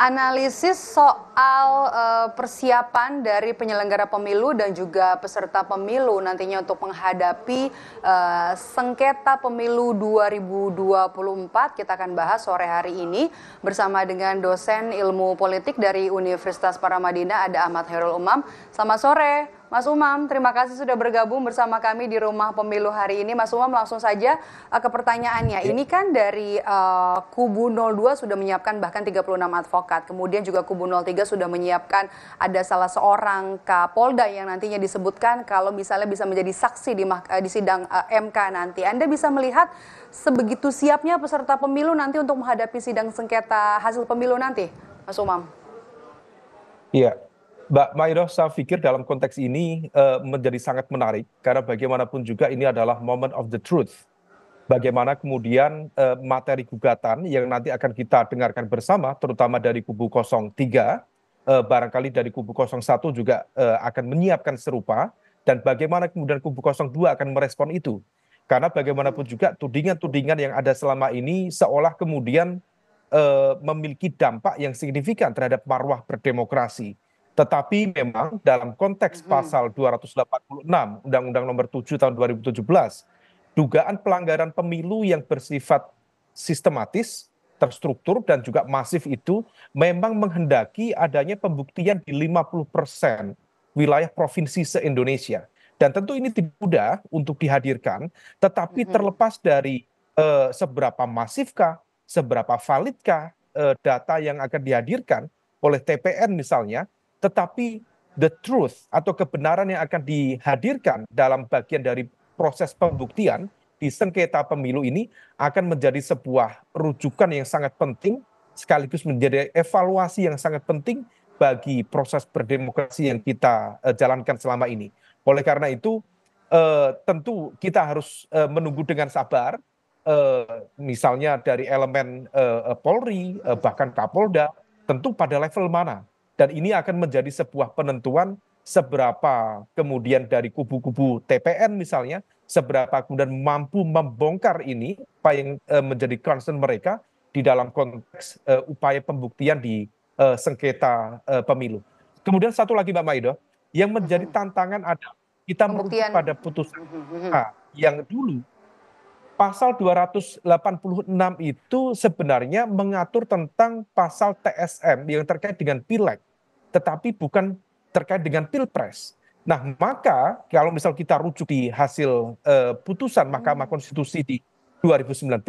analisis soal uh, persiapan dari penyelenggara pemilu dan juga peserta pemilu nantinya untuk menghadapi uh, sengketa pemilu 2024 kita akan bahas sore hari ini bersama dengan dosen ilmu politik dari Universitas Paramadina ada Ahmad Herul Umam. Selamat sore. Mas Umam, terima kasih sudah bergabung bersama kami di rumah pemilu hari ini. Mas Umam langsung saja eh, ke pertanyaannya. Iya. Ini kan dari uh, kubu 02 sudah menyiapkan bahkan 36 advokat. Kemudian juga kubu 03 sudah menyiapkan ada salah seorang Kapolda yang nantinya disebutkan kalau misalnya bisa menjadi saksi di, uh, di sidang uh, MK nanti. Anda bisa melihat sebegitu siapnya peserta pemilu nanti untuk menghadapi sidang sengketa hasil pemilu nanti, Mas Umam? Iya, Mbak Mairo, saya pikir dalam konteks ini uh, menjadi sangat menarik karena bagaimanapun juga ini adalah moment of the truth. Bagaimana kemudian uh, materi gugatan yang nanti akan kita dengarkan bersama, terutama dari kubu 03, uh, eh, barangkali dari kubu 01 juga uh, akan menyiapkan serupa, dan bagaimana kemudian kubu 02 akan merespon itu. Karena bagaimanapun juga tudingan-tudingan yang ada selama ini seolah kemudian uh, memiliki dampak yang signifikan terhadap marwah berdemokrasi tetapi memang dalam konteks pasal 286 Undang-Undang Nomor 7 tahun 2017, dugaan pelanggaran pemilu yang bersifat sistematis, terstruktur dan juga masif itu memang menghendaki adanya pembuktian di 50% wilayah provinsi se-Indonesia. Dan tentu ini tidak mudah untuk dihadirkan, tetapi terlepas dari eh, seberapa masifkah, seberapa validkah eh, data yang akan dihadirkan oleh TPN misalnya, tetapi the truth atau kebenaran yang akan dihadirkan dalam bagian dari proses pembuktian di sengketa pemilu ini akan menjadi sebuah rujukan yang sangat penting sekaligus menjadi evaluasi yang sangat penting bagi proses berdemokrasi yang kita uh, jalankan selama ini. Oleh karena itu, uh, tentu kita harus uh, menunggu dengan sabar, uh, misalnya dari elemen uh, Polri, uh, bahkan Kapolda, tentu pada level mana dan ini akan menjadi sebuah penentuan seberapa kemudian dari kubu-kubu TPN misalnya, seberapa kemudian mampu membongkar ini, apa yang e, menjadi concern mereka di dalam konteks e, upaya pembuktian di e, sengketa pemilu. Kemudian satu lagi Mbak Maido, yang menjadi mm-hmm. tantangan ada kita merujuk pada putusan A mm-hmm. mm-hmm. yang dulu pasal 286 itu sebenarnya mengatur tentang pasal TSM yang terkait dengan pileg tetapi bukan terkait dengan pilpres. Nah, maka kalau misal kita rujuk di hasil uh, putusan Mahkamah hmm. Konstitusi di 2019,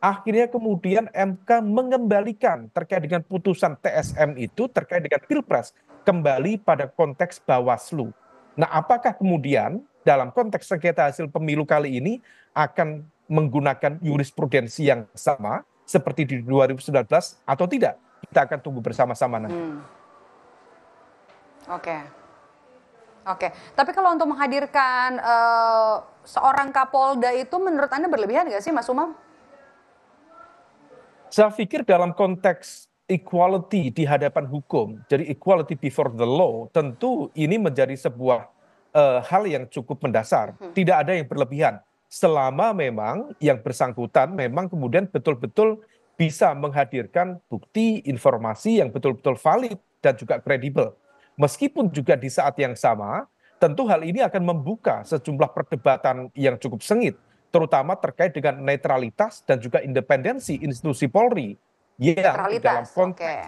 akhirnya kemudian MK mengembalikan terkait dengan putusan TSM itu terkait dengan pilpres kembali pada konteks Bawaslu. Nah, apakah kemudian dalam konteks sengketa hasil pemilu kali ini akan menggunakan jurisprudensi yang sama seperti di 2019 atau tidak? Kita akan tunggu bersama-sama nanti. Hmm. Oke. Okay. Oke. Okay. Tapi kalau untuk menghadirkan uh, seorang Kapolda itu menurut Anda berlebihan nggak sih Mas Umam? Saya pikir dalam konteks equality di hadapan hukum, jadi equality before the law, tentu ini menjadi sebuah uh, hal yang cukup mendasar. Hmm. Tidak ada yang berlebihan selama memang yang bersangkutan memang kemudian betul-betul bisa menghadirkan bukti informasi yang betul-betul valid dan juga kredibel meskipun juga di saat yang sama tentu hal ini akan membuka sejumlah perdebatan yang cukup sengit terutama terkait dengan netralitas dan juga independensi institusi Polri ya dalam konteks okay.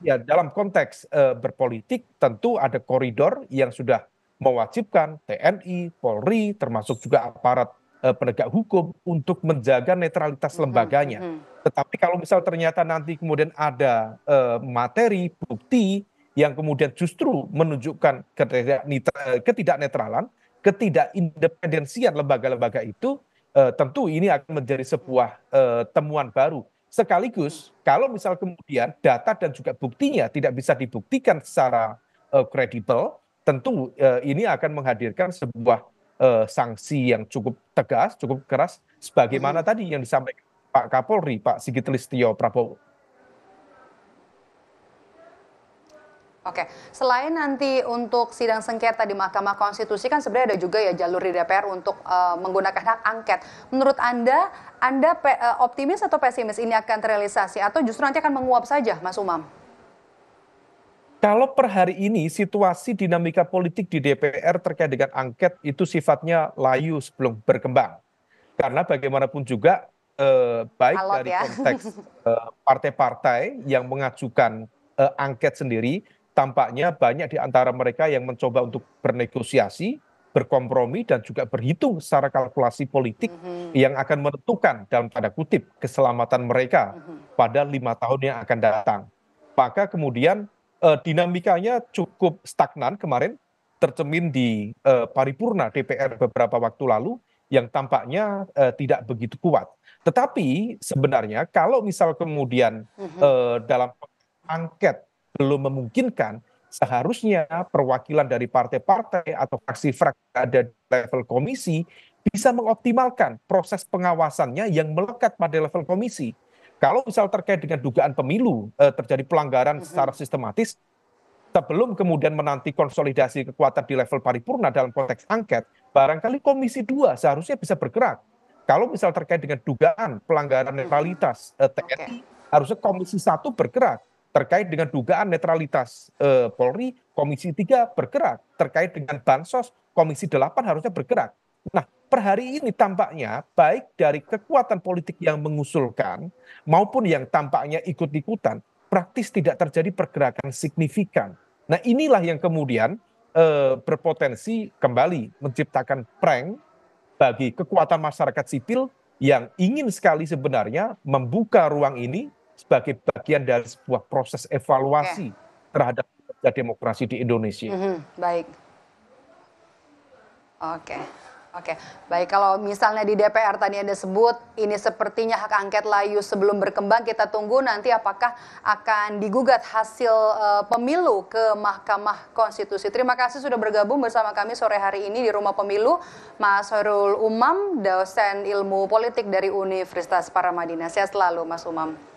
ya dalam konteks uh, berpolitik tentu ada koridor yang sudah mewajibkan TNI, Polri termasuk juga aparat uh, penegak hukum untuk menjaga netralitas mm-hmm, lembaganya. Mm -hmm. Tetapi kalau misal ternyata nanti kemudian ada uh, materi bukti yang kemudian justru menunjukkan ketidak ketidaknetralan, ketidakindependensian lembaga-lembaga itu, eh, tentu ini akan menjadi sebuah eh, temuan baru. Sekaligus kalau misal kemudian data dan juga buktinya tidak bisa dibuktikan secara eh, kredibel, eh, tentu ini akan menghadirkan sebuah eh, sanksi yang cukup tegas, cukup keras, sebagaimana hmm. tadi yang disampaikan Pak Kapolri, Pak Sigit Listio Prabowo. Oke, selain nanti untuk sidang sengketa di Mahkamah Konstitusi kan sebenarnya ada juga ya jalur di DPR untuk uh, menggunakan hak angket. Menurut Anda, Anda pe eh, optimis atau pesimis ini akan terrealisasi atau justru nanti akan menguap saja, Mas Umam? Kalau per hari ini situasi dinamika politik di DPR terkait dengan angket itu sifatnya layu sebelum berkembang. Karena bagaimanapun juga eh, baik Alot, dari ya. konteks eh, partai-partai eh, yang mengajukan eh, angket sendiri tampaknya banyak di antara mereka yang mencoba untuk bernegosiasi, berkompromi, dan juga berhitung secara kalkulasi politik mm-hmm. yang akan menentukan dalam tanda kutip keselamatan mereka mm-hmm. pada lima tahun yang akan datang. Maka kemudian eh, dinamikanya cukup stagnan kemarin, tercemin di eh, paripurna DPR beberapa waktu lalu yang tampaknya eh, tidak begitu kuat. Tetapi sebenarnya kalau misal kemudian mm-hmm. eh, dalam angket belum memungkinkan seharusnya perwakilan dari partai-partai atau fraksi-fraksi ada di level komisi bisa mengoptimalkan proses pengawasannya yang melekat pada level komisi. Kalau misal terkait dengan dugaan pemilu eh, terjadi pelanggaran secara sistematis, sebelum kemudian menanti konsolidasi kekuatan di level paripurna dalam konteks angket, barangkali Komisi dua seharusnya bisa bergerak. Kalau misal terkait dengan dugaan pelanggaran netralitas eh, TNI, harusnya Komisi satu bergerak terkait dengan dugaan netralitas eh, Polri, Komisi 3 bergerak. Terkait dengan Bansos, Komisi 8 harusnya bergerak. Nah, per hari ini tampaknya baik dari kekuatan politik yang mengusulkan maupun yang tampaknya ikut-ikutan, praktis tidak terjadi pergerakan signifikan. Nah, inilah yang kemudian eh, berpotensi kembali menciptakan prank bagi kekuatan masyarakat sipil yang ingin sekali sebenarnya membuka ruang ini sebagai bagian dari sebuah proses evaluasi okay. terhadap demokrasi di Indonesia. Mm -hmm. Baik. Oke. Oke, baik kalau misalnya di DPR tadi Anda sebut ini sepertinya hak angket layu sebelum berkembang kita tunggu nanti apakah akan digugat hasil uh, pemilu ke Mahkamah Konstitusi. Terima kasih sudah bergabung bersama kami sore hari ini di Rumah Pemilu Mas Horul Umam, dosen ilmu politik dari Universitas Paramadina. Sehat selalu Mas Umam.